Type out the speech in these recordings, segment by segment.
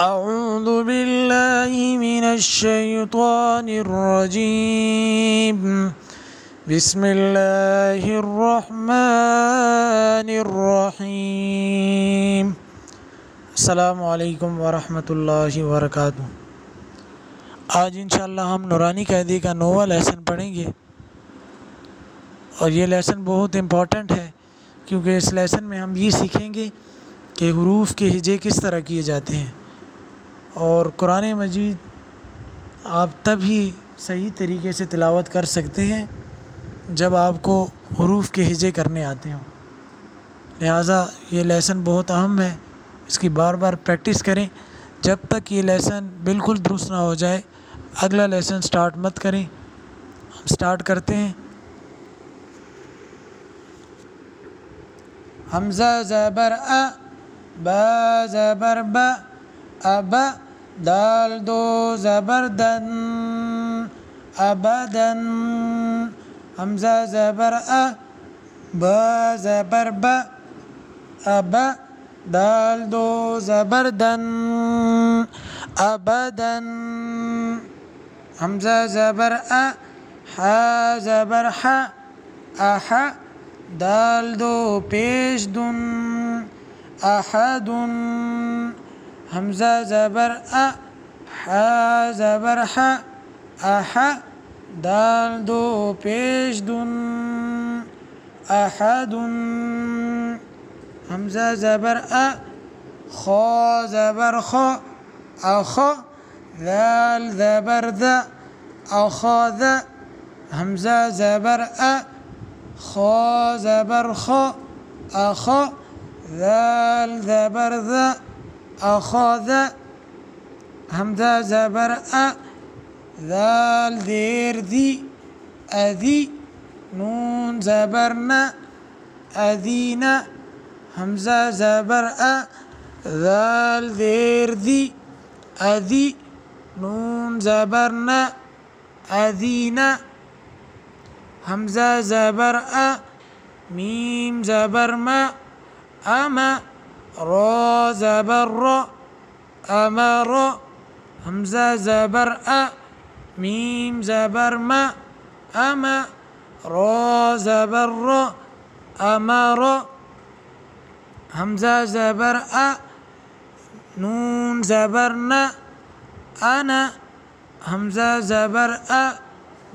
من بسم الرحمن السلام علیکم ورحمۃ اللہ وبرکاتہ آج انشاءاللہ ہم نورانی قیدی کا نووا لیسن پڑھیں گے اور یہ لیسن بہت امپورٹنٹ ہے کیونکہ اس لیسن میں ہم یہ سیکھیں گے کہ حروف کے ہجے کس طرح کیے جاتے ہیں اور قرآن مجید آپ تب ہی صحیح طریقے سے تلاوت کر سکتے ہیں جب آپ کو حروف کے ہجے کرنے آتے ہوں لہٰذا یہ لیسن بہت اہم ہے اس کی بار بار پریکٹس کریں جب تک یہ لیسن بالکل درست نہ ہو جائے اگلا لیسن سٹارٹ مت کریں ہم سٹارٹ کرتے ہیں حمزہ زبر ا با زبر ا ب دال دو زبردن أبدا همزة زبر أ ب زبر ب أبا دال دو زبردن أبدا همزة زبر أ ح زبر ح أح دال دو بيش دون أحد همزة زبر أ حا زبر حا أح دال دو پیش دون أحد همزة زبر أ خا زبر خا أخ ذال زبر ذا ذا همزة زبر أ زبر خا أخ ذال زبر ذا أخذ همدا زبر ذال دير ذي أذي نون زبرنا أذينا همزة زبر ذال دير ذي أذي نون زبرنا أذينا همزة زبر ميم زبر ما أما را زبر را أمر همزة زبر أ ميم زبر ما أما را زبر را أمر همزة زبر أ نون زبرنا أنا همزة زبر أ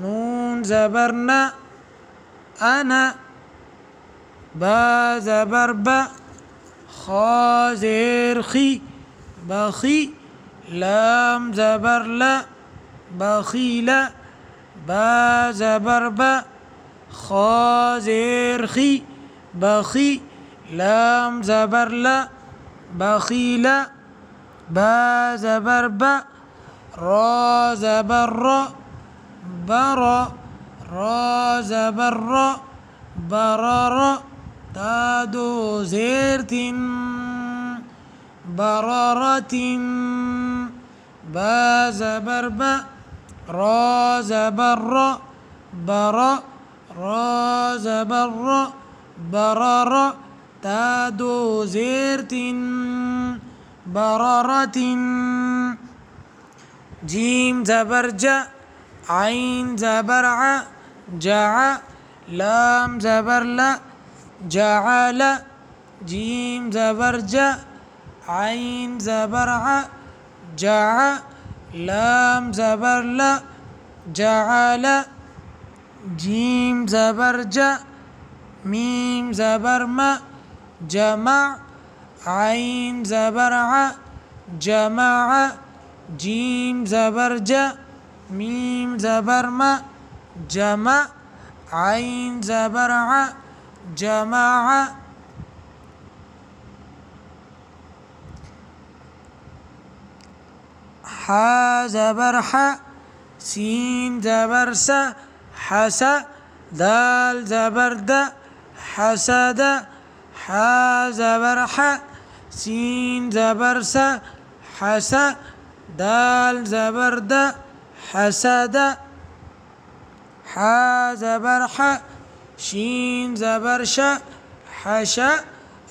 نون زبرنا أنا با زبر ب خازر خي بخي لام زبر لا بخيل با زبر با خازر خي بخي لام زبر لا بخيل با زبر با را زبر را برا را زبر را برا را تادو زيرت بررة باز بربأ راز بر بر راز بر برر تادو زيرت بررة جيم زبرجأ عين زبرع جع لام زبرلا جعل جيم زبر عين زبر ع جع لام زبر جعل جيم زبر ميم زبر جمع عين زبر ع جمع جيم زبر ميم زبر جمع عين زبر ع جمع حا ح سين زبر س حس دال زبرد حسد ح سين زبر س حس دال زبرد حسد ح زبرح شین زبر حش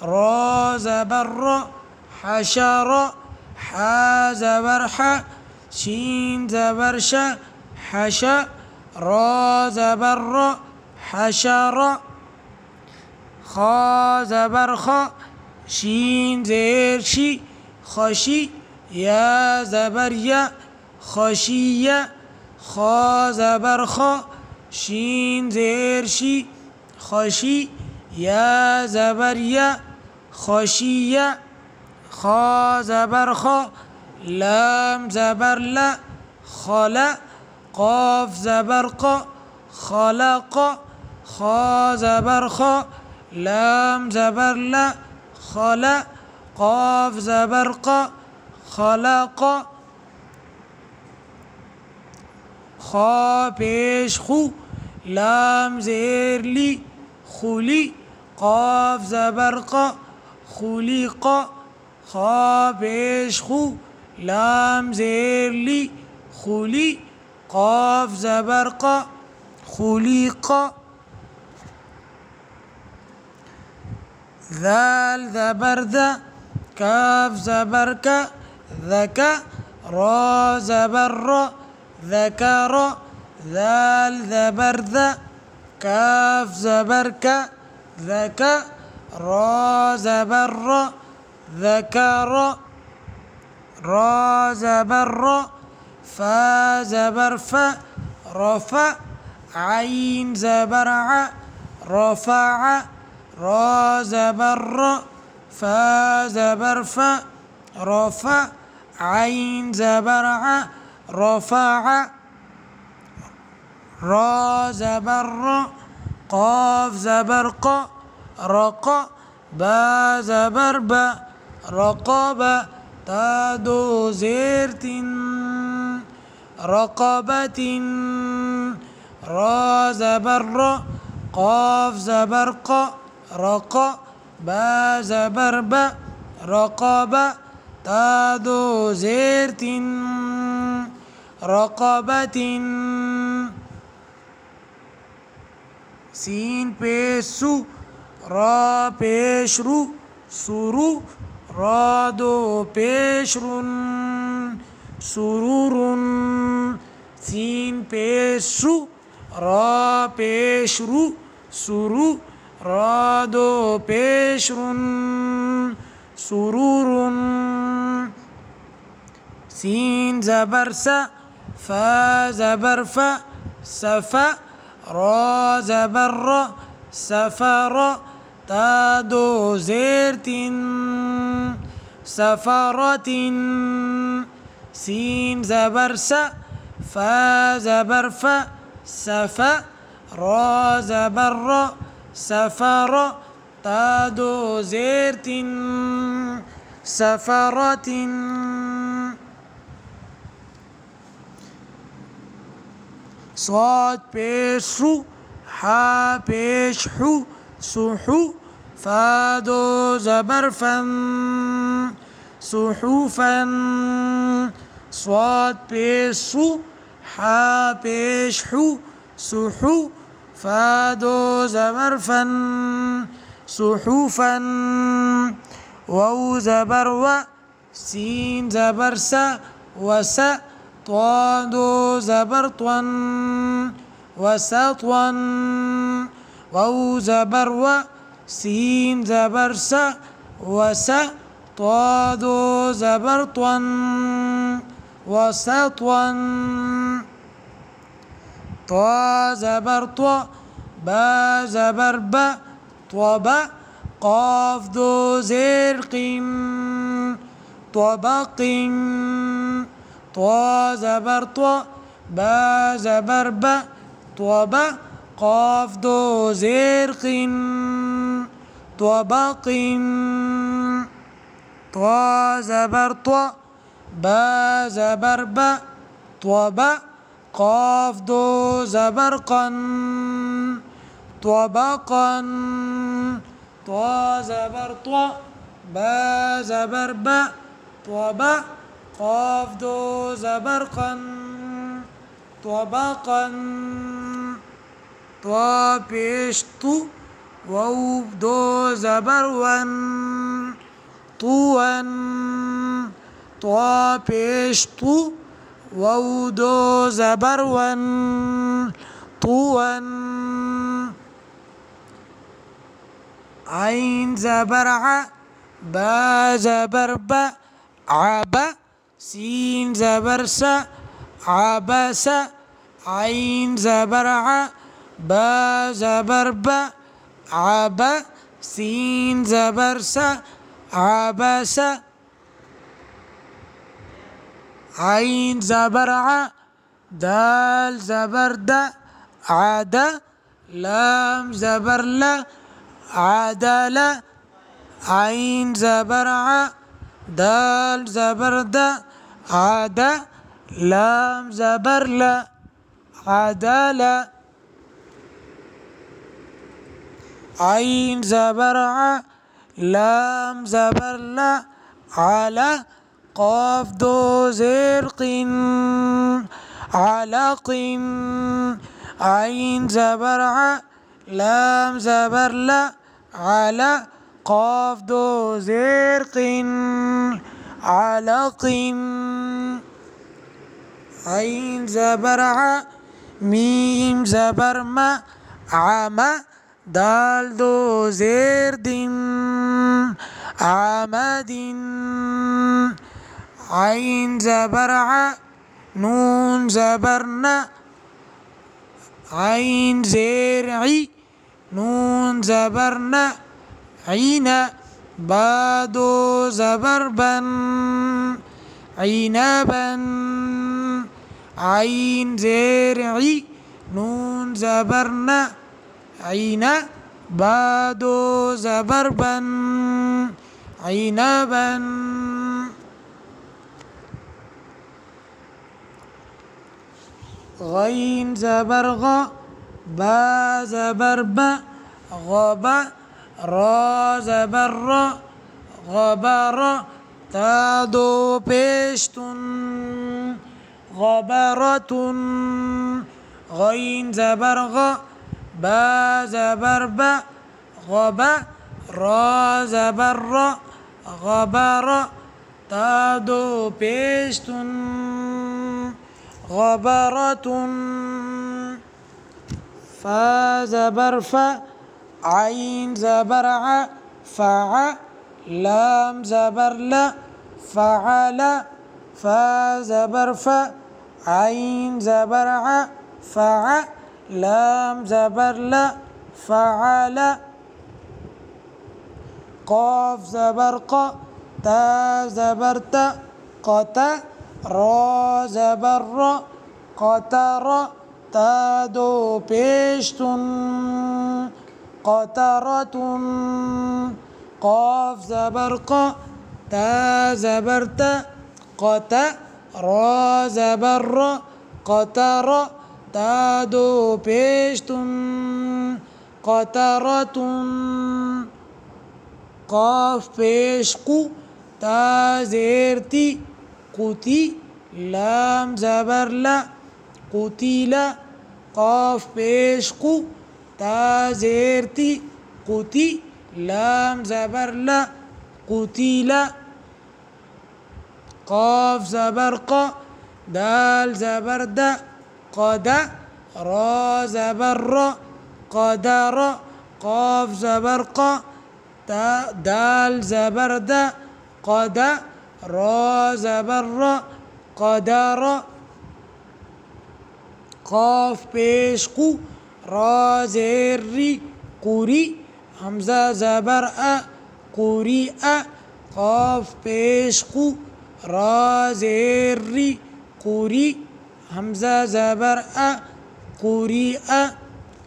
را زبر را حشر ح زبر ح شین زبر حش را زبر را حشر خا زبر خا شین زیر شی خاشی یا زبر یا یا خا زبر خا شین زیر خاشی یا زبر یا خاشی یا خا زبر لم لام زبر لا خلا قاف زبر قا خلق خا زبر خا لام زبر لا خلا قاف زبر قا خلق خا پیش خو لام زير لي خلي قاف زبرق خليق خا بيش خو لام زير لي خلي قاف زبرق خليق ذال زبرذا كاف زبرك ذكا را زبر ذكر ذال ذبر ذا كاف زبر زبرك ذك را زبر ذكر را زبر فا زبر زبرف رفع عين زبرع رفع را زبر فا زبر زبرف رفع عين زبرع رفع را زبر قاف زبر قا رقا با زبر با تا تادو زيرت رقبة را زبر قاف زبر قا رقا با زبر با رقبة تادو زيرت رقبة سين بيسو را بيشرو سرو سورو را دو پیش رون سرورون سين بيسو را بيشرو رو سرو را دو پیش رون سرورون سين زبر فا زبر ف سفا راز بر سفر تادو زيرت سفرة سين س فا ف سفا را زبر سفر تادو زيرت سفرة صاد بيسو حا ح حو سحو فادو زبر فن صحوفا صاد بيسو حا ح حو سحو فادو زبر فن صحوفا واو زبر و سين زبر وسأ طادو زبرطوا وسطوا واو زبر و سين زبر س وس طادو زبرطوا وسطوا طا زبر طو با زبر با طوبا قاف ذو زرق طبق طوا زبر طوا با زبر با با قاف دو زير طوا با قن طوا زبر طوا با زبر با با قاف دو زبر قن با قن طوا زبر طوا با زبر با با قاف دو زبرقا طبقا طا پیش تو وو دو زبرون طوان طا پیش تو دو طوان عين زبرع با زبرب عبا سين زبر عباسة عبس عين زبرعة با زبر عب سين زبر عباسة عبس عين زبرعة دال زبردة د عاد لام زبر عدالة عدل عين زبرعة دال زبر دا عاد لام زبر لا عدالة عين زبر ع لام زبر لا على قاف دو زر قن علق عين زبر ع لام زبر لا على قاف ذو زرق علق عين زبرع ميم زبرمة عما دال ذو زرد عمد عين زبرع نون زبرنا عين زرعي نون زبرنا عين بادو زبربا عنابا عين زرعي نون زبرنا عين بادو زبربا عنابا غين زبرغ با زبرب غبا راز بر غبر تادو بيشت غبرة غين غ با زبرب غب را زبر غبر تادو بيشت غبرة فا زبرف عين زبرع فع لام زبر لا فعل فا زبر ف عين زبرع فع لام زبر لا فعل قاف زبر ق تا زبر ت قت را زبر ر قتر تا دو پیشتون قطرة قاف زبرق تا زبرت قت را زبر قطر تا دو بيشت قطرة قاف بيشق تا زيرتي قتي لام زبر لا قتيل قاف بيشق تا زيرتي تی لام زبر لا قتيل قاف زبر قا دال زبر دا قد را زبر را قدر قاف زبر قا تا دال زبر دا قد را زبر را قدر قاف پیش قو را ري قري همزة زبر أ قري أ قاف بيش قو ري قري همزة زبر أ قري أ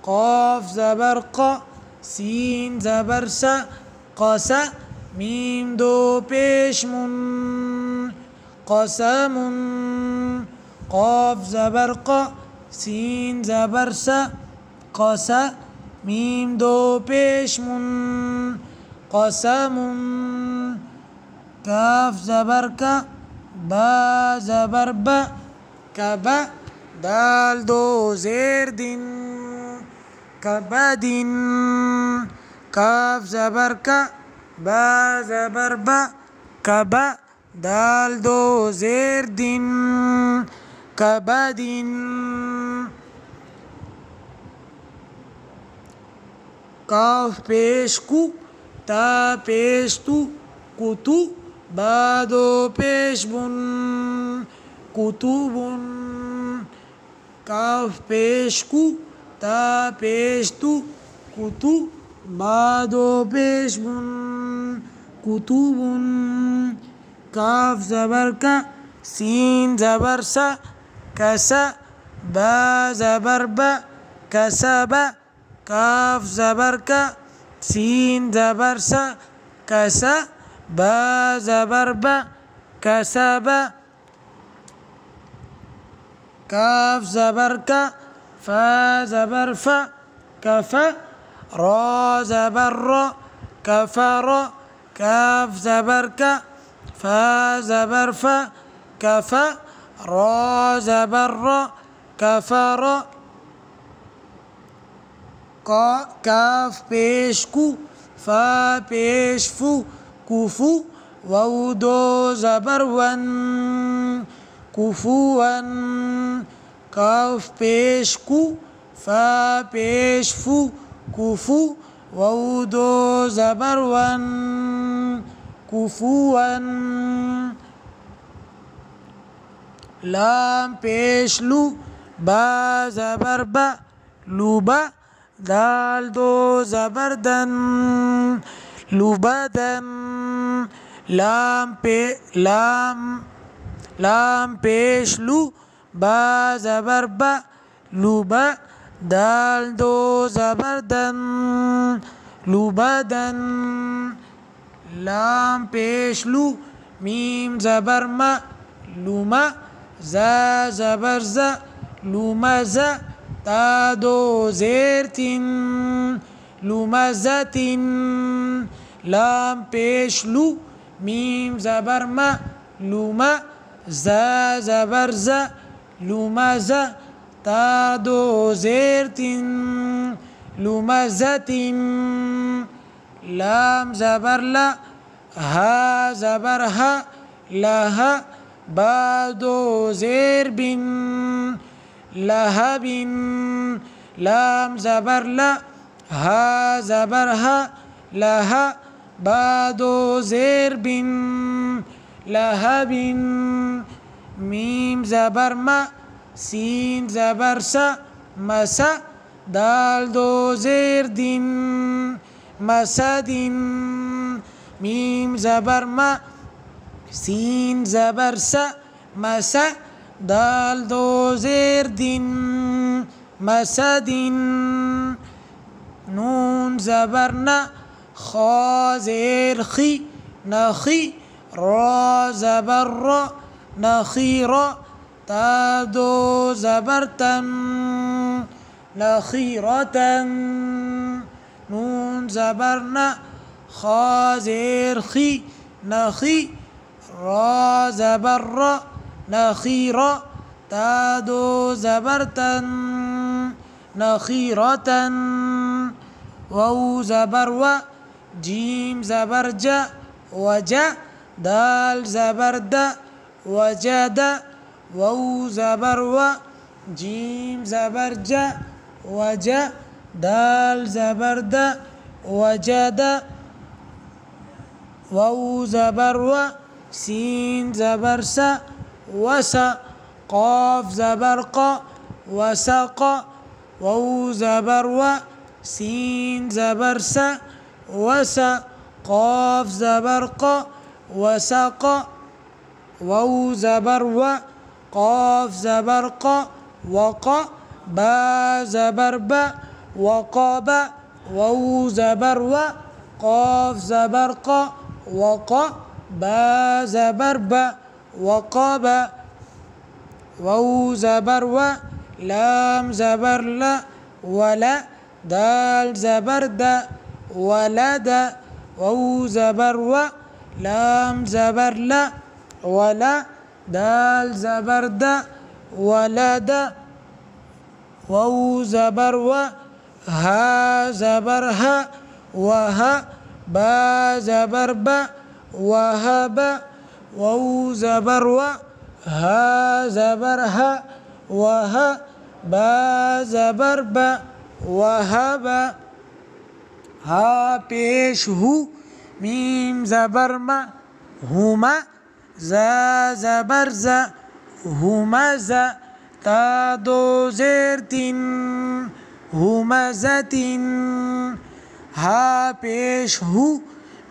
قاف زبر ق سين زبر س قس ميم دو بيش من قسم قاف زبر ق سين زبر س قس میم دو پیشمون قسمون كاف زبر ك با زبر ب كبا دال دو زير دين كبدين كاف زبر ك با زبر ب كبا دال دو زير دين كبدين کاف پیش کو تا پیش تو کتو بادو پیش بن کتو بن کاف پیش کو تا پیش تو کتو بادو پیش بن کتو بن کاف زبر کا سین زبر سا کسا با زبر با کسا با كاف زبر سين زبر كسا با زبر ب كاف زبر فا زبر كفا را زبر كفر كاف زبر ك فا زبر ف كف را زبر كفر قا كاف بيش كو فا بيش فو کوفو واو دو زبر ون کوفو ون کاف پیش کو فا بيش فو کوفو واو دو زبر ون کوفو ون لام بيش لو با زبر با لو با دال دو زبردن لبدن لام پی لام لام پیش لو با زبر با لوبا دال دو زبردن لوبدن لام پیش لو میم زبر ما لوما زا زبر زا لوما زا تادو زيرتين لمزتن لام پیش لو ميم زبر ما لوما زا زبر زا لوما زا تادو زيرتين لمزتن لام زبر لا ها زبر ها لها بادو زير بن لهب لام زبر لا ها زبر ها لها بادو زير بن لهب ميم زبر ما سين زبر سا مسا دال دو زير دين مسا دين ميم زبر ما سين زبر سا مسا دال دو زير دين مسدین نون زبرنا خا زیر خي نخي را زبر را نخی را تا دو را نخيرة نون زبرنا خا زیر خي نخي را زبر را نخيرة تادو زبرتا نخيرة وو زبر و جيم زبر وجا دال زبر دا وجد واو زبر و جيم زبر وجا دال زبر دا وجد واو زبر و سين زبر وس قاف زبرق وسق وو زبر و سين زبر س وسا قاف زبرق وسق وو زبر و قاف زبرق وق با زبر ب وقاب وو زبر و قاف زبرق وق با زبر ب وقاب وو زبر و لام زبر لا ولا دال زبر دا ولد وو زبر و لام زبر لا ولا دال زبر دا ولد وو زبر و ها زبر ها وها با زبر با وهب وو زبر و ها زبر ها وها با زبر با وهب ها پیش هو میم زبر ما هما زا زبر زا هما زا تا دو زیر تین هما زتین ها پیش هو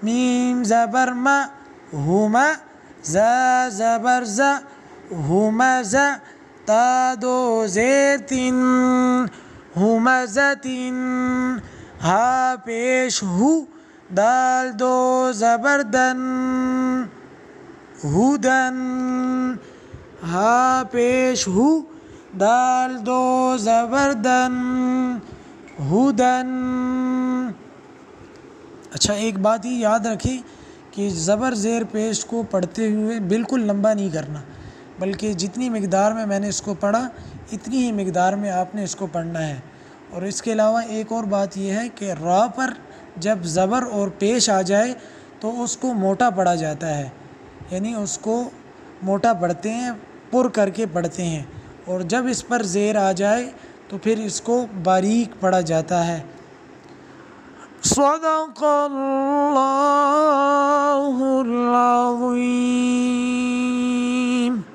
میم زبر ما هما زبر ز ہ زو زیتی ہوم زین ہا ہو دال دو زبردن ہُدن ہا ہو دال دو زبردن ہو دن اچھا ایک بات ہی یاد رکھی کہ زبر زیر پیش کو پڑھتے ہوئے بالکل لمبا نہیں کرنا بلکہ جتنی مقدار میں میں نے اس کو پڑھا اتنی ہی مقدار میں آپ نے اس کو پڑھنا ہے اور اس کے علاوہ ایک اور بات یہ ہے کہ را پر جب زبر اور پیش آ جائے تو اس کو موٹا پڑھا جاتا ہے یعنی اس کو موٹا پڑھتے ہیں پر کر کے پڑھتے ہیں اور جب اس پر زیر آ جائے تو پھر اس کو باریک پڑھا جاتا ہے صدق الله العظيم